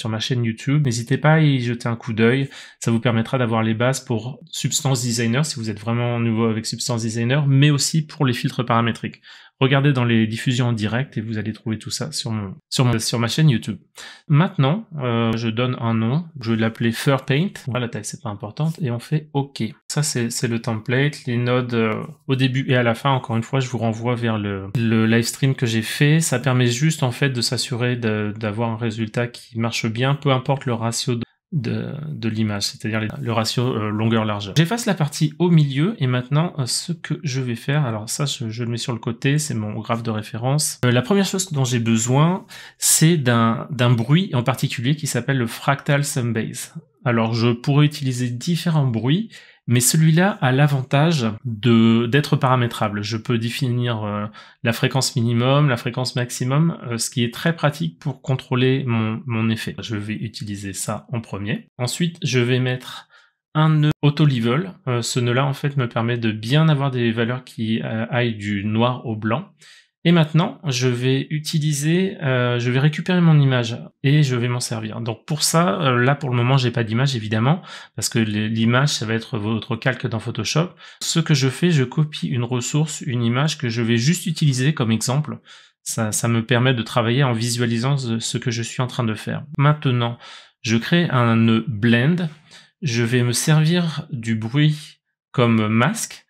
sur ma chaîne YouTube. N'hésitez pas à y jeter un coup d'œil. Ça vous permettra d'avoir les bases pour Substance Designer si vous êtes vraiment nouveau avec Substance Designer, mais aussi pour les filtres paramétriques. Regardez dans les diffusions en direct et vous allez trouver tout ça sur, sur, sur ma chaîne YouTube. Maintenant, euh, je donne un nom. Je vais l'appeler Fur Paint. Voilà, la taille, c'est pas importante. Et on fait OK. Ça, c'est le template. Les nodes euh, au début et à la fin, encore une fois, je vous renvoie vers le, le live stream que j'ai fait. Ça permet juste, en fait, de s'assurer d'avoir un résultat qui marche bien, peu importe le ratio de de, l'image, c'est-à-dire le ratio euh, longueur-largeur. J'efface la partie au milieu et maintenant euh, ce que je vais faire, alors ça je, le mets sur le côté, c'est mon graphe de référence. Euh, la première chose dont j'ai besoin, c'est d'un bruit en particulier qui s'appelle le fractal base. Alors je pourrais utiliser différents bruits mais celui-là a l'avantage de d'être paramétrable. Je peux définir euh, la fréquence minimum, la fréquence maximum, euh, ce qui est très pratique pour contrôler mon, effet. Je vais utiliser ça en premier. Ensuite, je vais mettre un nœud auto-level. Euh, ce nœud-là, en fait, me permet de bien avoir des valeurs qui aillent du noir au blanc. Et maintenant, je vais utiliser, euh, je vais récupérer mon image et je vais m'en servir. Donc pour ça, euh, là pour le moment, j'ai pas d'image évidemment parce que l'image ça va être votre calque dans Photoshop. Ce que je fais, je copie une ressource, une image que je vais juste utiliser comme exemple. Ça, ça me permet de travailler en visualisant ce que je suis en train de faire. Maintenant, je crée un blend. Je vais me servir du bruit comme masque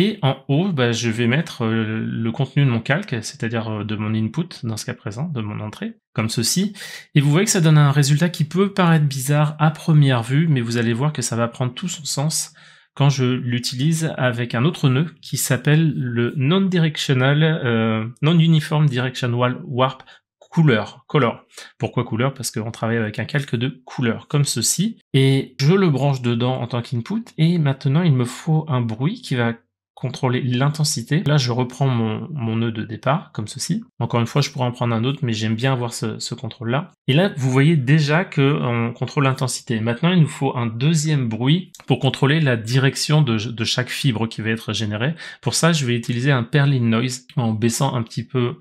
et en haut, bah, je vais mettre euh, le contenu de mon calque, c'est-à-dire euh, de mon input dans ce cas présent, de mon entrée, comme ceci. Et vous voyez que ça donne un résultat qui peut paraître bizarre à première vue, mais vous allez voir que ça va prendre tout son sens quand je l'utilise avec un autre nœud qui s'appelle le non-directional, euh, non-uniform directional warp couleur, color. Pourquoi couleur Parce qu'on travaille avec un calque de couleur, comme ceci. Et je le branche dedans en tant qu'input. Et maintenant, il me faut un bruit qui va contrôler l'intensité. Là, je reprends mon, mon, nœud de départ, comme ceci. Encore une fois, je pourrais en prendre un autre, mais j'aime bien avoir ce, contrôle-là. Et là, vous voyez déjà qu'on contrôle l'intensité. Maintenant, il nous faut un deuxième bruit pour contrôler la direction de, de, chaque fibre qui va être générée. Pour ça, je vais utiliser un Perlin Noise en baissant un petit peu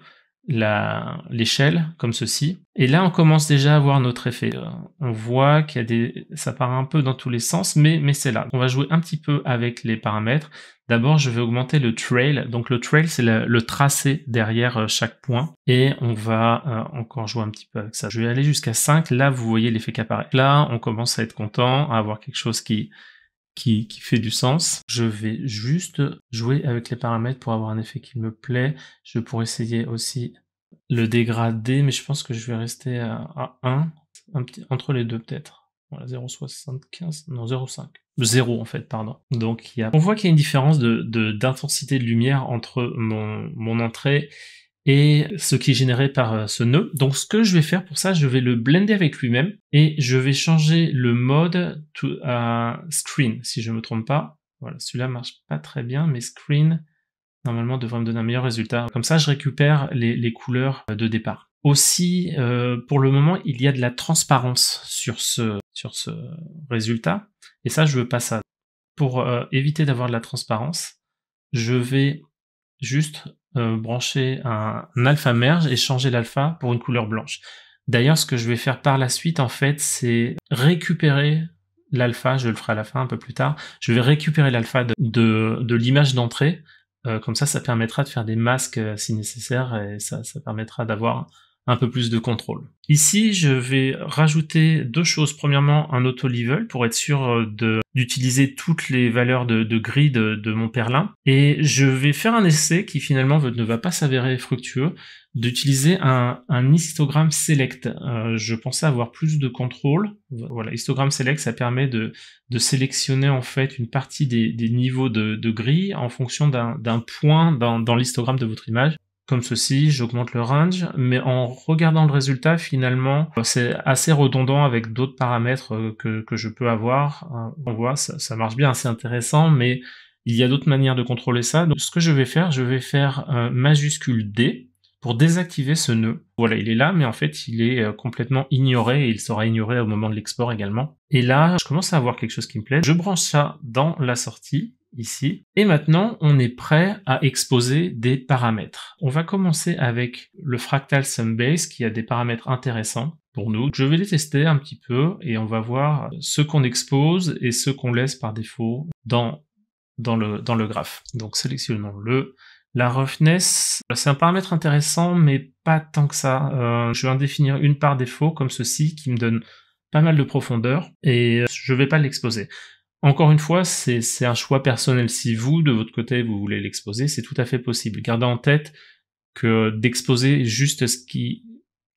l'échelle comme ceci. Et là, on commence déjà à voir notre effet. Euh, on voit qu'il y a des, ça part un peu dans tous les sens, mais, mais c'est là. On va jouer un petit peu avec les paramètres. D'abord, je vais augmenter le trail. Donc le trail, c'est le, tracé derrière euh, chaque point. Et on va euh, encore jouer un petit peu avec ça. Je vais aller jusqu'à 5. Là, vous voyez l'effet qui apparaît. Là, on commence à être content, à avoir quelque chose qui, qui, fait du sens. Je vais juste jouer avec les paramètres pour avoir un effet qui me plaît. Je pourrais essayer aussi le dégrader, mais je pense que je vais rester à, 1, un petit, entre les deux peut-être. Voilà, 0,75, non 0,5. 0 en fait, pardon. Donc il y on voit qu'il y a une différence d'intensité de, d'intensité de lumière entre mon, mon entrée et ce qui est généré par euh, ce nœud. Donc ce que je vais faire pour ça, je vais le blender avec lui-même et je vais changer le mode à euh, screen, si je me trompe pas. Voilà, celui-là marche pas très bien, mais screen normalement devrait me donner un meilleur résultat. Comme ça, je récupère les, couleurs euh, de départ. Aussi, pour le moment, il y a de la transparence sur ce, sur ce résultat. Et ça, je veux pas ça. Pour éviter d'avoir de la transparence, je vais juste euh, brancher un, alpha merge et changer l'alpha pour une couleur blanche. D'ailleurs, ce que je vais faire par la suite, en fait, c'est récupérer l'alpha, je le ferai à la fin un peu plus tard, je vais récupérer l'alpha de, de, l'image d'entrée, euh, comme ça, ça permettra de faire des masques euh, si nécessaire, et ça, ça permettra d'avoir un peu plus de contrôle. Ici, je vais rajouter deux choses. Premièrement, un auto-level pour être sûr euh, d'utiliser toutes les valeurs de, de de, mon perlin. Et je vais faire un essai qui finalement ne va pas s'avérer fructueux d'utiliser un, histogramme select. Euh, je pensais avoir plus de contrôle. Voilà, histogramme select, ça permet de, sélectionner en fait une partie des, niveaux de, de en fonction d'un point dans l'histogramme de votre image comme ceci, j'augmente le range, mais en regardant le résultat, finalement, c'est assez redondant avec d'autres paramètres euh, que, je peux avoir. Hein. On voit, ça, marche bien, c'est intéressant, mais il y a d'autres manières de contrôler ça. Donc, ce que je vais faire, je vais faire euh, majuscule D, pour désactiver ce nœud. Voilà, il est là, mais en fait, il est euh, complètement ignoré et il sera ignoré au moment de l'export également. Et là, je commence à avoir quelque chose qui me plaît. Je branche ça dans la sortie ici. Et maintenant, on est prêt à exposer des paramètres. On va commencer avec le fractal sunbase qui a des paramètres intéressants pour nous. Je vais les tester un petit peu et on va voir ce qu'on expose et ce qu'on laisse par défaut dans, dans, le, dans le graphe. Donc sélectionnons-le la roughness, c'est un paramètre intéressant, mais pas tant que ça. Euh, je vais en définir une par défaut, comme ceci, qui me donne pas mal de profondeur, et euh, je ne vais pas l'exposer. Encore une fois, c'est un choix personnel. Si vous, de votre côté, vous voulez l'exposer, c'est tout à fait possible. Gardez en tête que d'exposer juste ce qui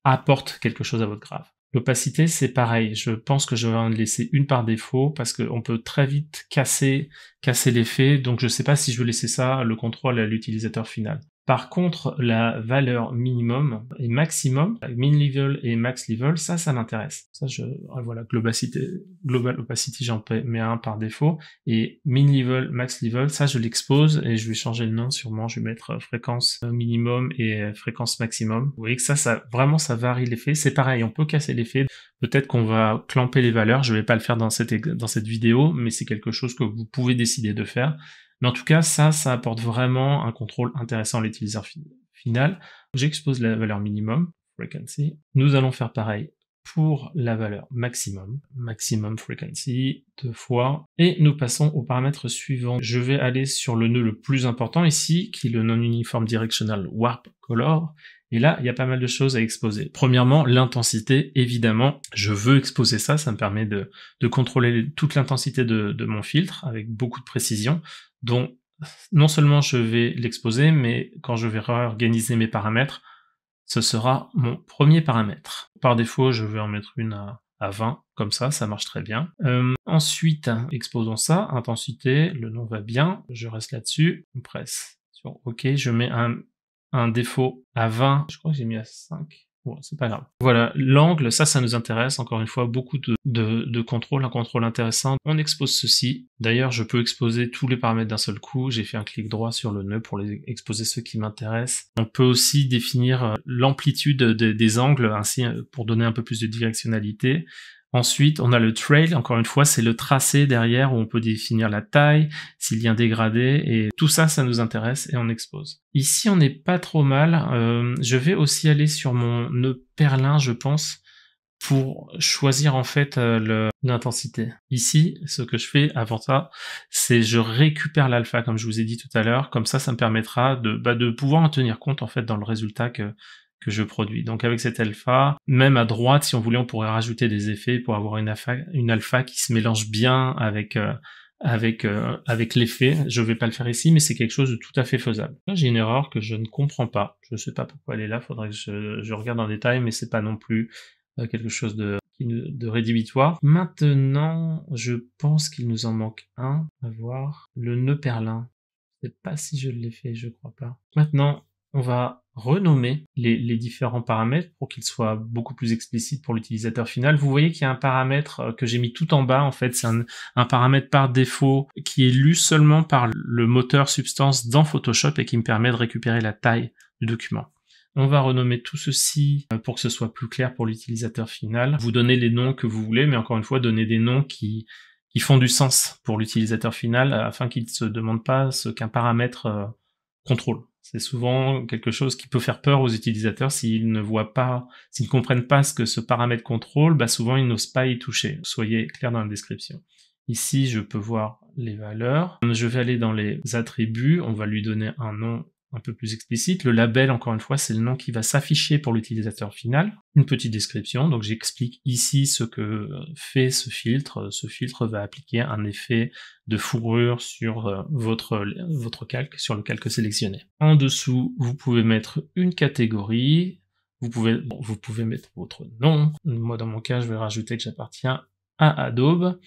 apporte quelque chose à votre grave. L'opacité, c'est pareil. Je pense que je vais en laisser une par défaut parce qu'on peut très vite casser, casser l'effet. Donc je ne sais pas si je veux laisser ça, le contrôle à l'utilisateur final. Par contre, la valeur minimum et maximum, min level et max level, ça, ça m'intéresse. Ça, je, ah, voilà, global opacity, j'en mets un par défaut. Et min level, max level, ça, je l'expose et je vais changer le nom sûrement. Je vais mettre euh, fréquence euh, minimum et euh, fréquence maximum. Vous voyez que ça, ça, vraiment, ça varie l'effet. C'est pareil, on peut casser l'effet. Peut-être qu'on va clamper les valeurs. Je ne vais pas le faire dans cette vidéo, mais c'est quelque chose que vous pouvez décider de faire. Mais en tout cas, ça, ça apporte vraiment un contrôle intéressant à l'utilisateur final. J'expose la valeur minimum, frequency. Nous allons faire pareil pour la valeur maximum, maximum frequency, deux fois. Et nous passons au paramètre suivant. Je vais aller sur le nœud le plus important ici, qui est le non-uniform directional warp color. Et là, il y a pas mal de choses à exposer. Premièrement, l'intensité, évidemment. Je veux exposer ça, ça me permet de, contrôler toute l'intensité de, mon filtre avec beaucoup de précision. Donc, non seulement je vais l'exposer, mais quand je vais réorganiser mes paramètres, ce sera mon premier paramètre. Par défaut, je vais en mettre une à, 20, comme ça, ça marche très bien. Euh, ensuite, exposons ça, intensité, le nom va bien, je reste là-dessus, on presse sur OK, je mets un, un défaut à 20, je crois que j'ai mis à 5, c'est pas Voilà, l'angle, ça, ça nous intéresse. Encore une fois, beaucoup de, de, un contrôle intéressant. On expose ceci. D'ailleurs, je peux exposer tous les paramètres d'un seul coup. J'ai fait un clic droit sur le nœud pour les exposer ceux qui m'intéressent. On peut aussi définir euh, l'amplitude des angles, ainsi euh, pour donner un peu plus de directionnalité. Ensuite, on a le trail. Encore une fois, c'est le tracé derrière où on peut définir la taille, s'il y a un dégradé, et tout ça, ça nous intéresse et on expose. Ici, on n'est pas trop mal. Euh, je vais aussi aller sur mon nœud perlin, je pense, pour choisir en fait euh, l'intensité. Ici, ce que je fais avant ça, c'est je récupère l'alpha, comme je vous ai dit tout à l'heure. Comme ça, ça me permettra de, bah, de pouvoir en tenir compte en fait dans le résultat que que je produis. Donc avec cet alpha, même à droite, si on voulait, on pourrait rajouter des effets pour avoir une alpha, qui se mélange bien avec euh, avec euh, avec l'effet. Je vais pas le faire ici, mais c'est quelque chose de tout à fait faisable. J'ai une erreur que je ne comprends pas. Je ne sais pas pourquoi elle est là. Faudrait que je, regarde en détail, mais c'est pas non plus euh, quelque chose de de rédhibitoire. Maintenant, je pense qu'il nous en manque un. À voir le nœud perlin. Je sais pas si je l'ai fait, je crois pas. Maintenant, on va renommer les, différents paramètres pour qu'ils soient beaucoup plus explicites pour l'utilisateur final. Vous voyez qu'il y a un paramètre euh, que j'ai mis tout en bas, en fait, c'est un, paramètre par défaut qui est lu seulement par le moteur substance dans Photoshop et qui me permet de récupérer la taille du document. On va renommer tout ceci euh, pour que ce soit plus clair pour l'utilisateur final. Vous donnez les noms que vous voulez, mais encore une fois, donnez des noms qui font du sens pour l'utilisateur final euh, afin qu'il ne se demande pas ce qu'un paramètre contrôle. C'est souvent quelque chose qui peut faire peur aux utilisateurs s'ils ne voient pas, s'ils ne comprennent pas ce que ce paramètre contrôle, bah souvent ils n'osent pas y toucher. Soyez clair dans la description. Ici, je peux voir les valeurs. Je vais aller dans les attributs. On va lui donner un nom un peu plus explicite. Le label, encore une fois, c'est le nom qui va s'afficher pour l'utilisateur final. Une petite description, donc j'explique ici ce que fait ce filtre. Ce filtre va appliquer un effet de fourrure sur euh, votre, votre calque, sur le calque sélectionné. En dessous, vous pouvez mettre une catégorie. Vous pouvez, vous pouvez mettre votre nom. Moi, dans mon cas, je vais rajouter que j'appartiens à Adobe.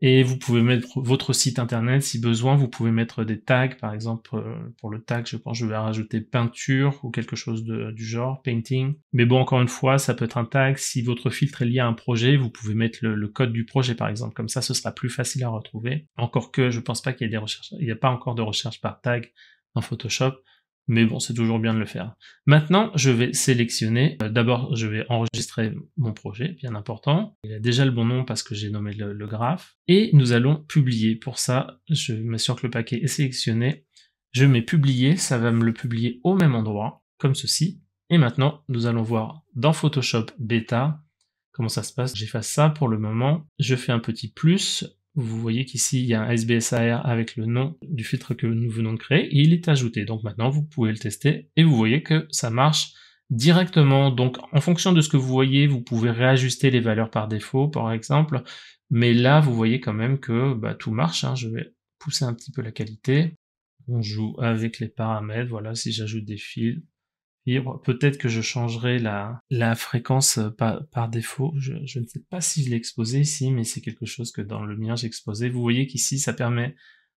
Et vous pouvez mettre votre site internet si besoin. Vous pouvez mettre des tags, par exemple, euh, pour le tag, je pense je vais rajouter peinture ou quelque chose de, du genre, painting. Mais bon, encore une fois, ça peut être un tag. Si votre filtre est lié à un projet, vous pouvez mettre le, code du projet, par exemple. Comme ça, ce sera plus facile à retrouver. Encore que je pense pas qu'il y ait des recherches, il n'y a pas encore de recherche par tag dans Photoshop mais bon, c'est toujours bien de le faire. Maintenant, je vais sélectionner. Euh, d'abord, je vais enregistrer mon projet, bien important. Il a déjà le bon nom parce que j'ai nommé le, graphe. Et nous allons publier. Pour ça, je m'assure que le paquet est sélectionné. Je mets publier, ça va me le publier au même endroit, comme ceci. Et maintenant, nous allons voir dans Photoshop Beta comment ça se passe. J'efface ça pour le moment. Je fais un petit plus. Vous voyez qu'ici, il y a un SBSAR avec le nom du filtre que nous venons de créer et il est ajouté. Donc maintenant, vous pouvez le tester et vous voyez que ça marche directement. Donc en fonction de ce que vous voyez, vous pouvez réajuster les valeurs par défaut, par exemple. Mais là, vous voyez quand même que bah, tout marche. Hein. Je vais pousser un petit peu la qualité. On joue avec les paramètres. Voilà, si j'ajoute des fils, Peut-être que je changerai la, la fréquence euh, par, par défaut. Je, ne sais pas si je l'ai exposé ici, mais c'est quelque chose que dans le mien j'ai exposé. Vous voyez qu'ici, ça permet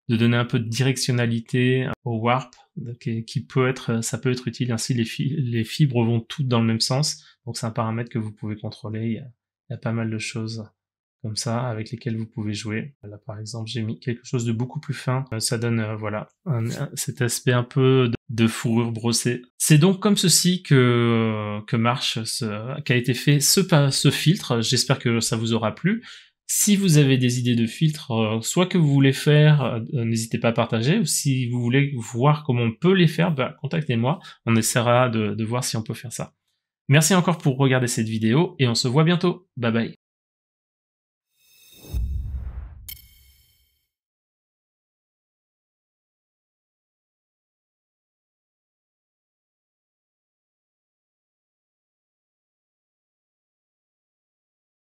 de donner un peu de directionnalité euh, au warp, euh, qui, qui peut être, ça peut être utile. Ainsi, les, les fibres vont toutes dans le même sens. Donc c'est un paramètre que vous pouvez contrôler. Il y, a, pas mal de choses comme ça avec lesquelles vous pouvez jouer. Là par exemple j'ai mis quelque chose de beaucoup plus fin, ça donne voilà cet aspect un peu de fourrure brossée. C'est donc comme ceci que, que marche, ce, qu'a été fait ce, ce filtre. J'espère que ça vous aura plu. Si vous avez des idées de filtres, euh, soit que vous voulez faire, euh, n'hésitez pas à partager, ou si vous voulez voir comment on peut les faire, bah, contactez-moi, on essaiera de voir si on peut faire ça. Merci encore pour regarder cette vidéo, et on se voit bientôt. Bye bye.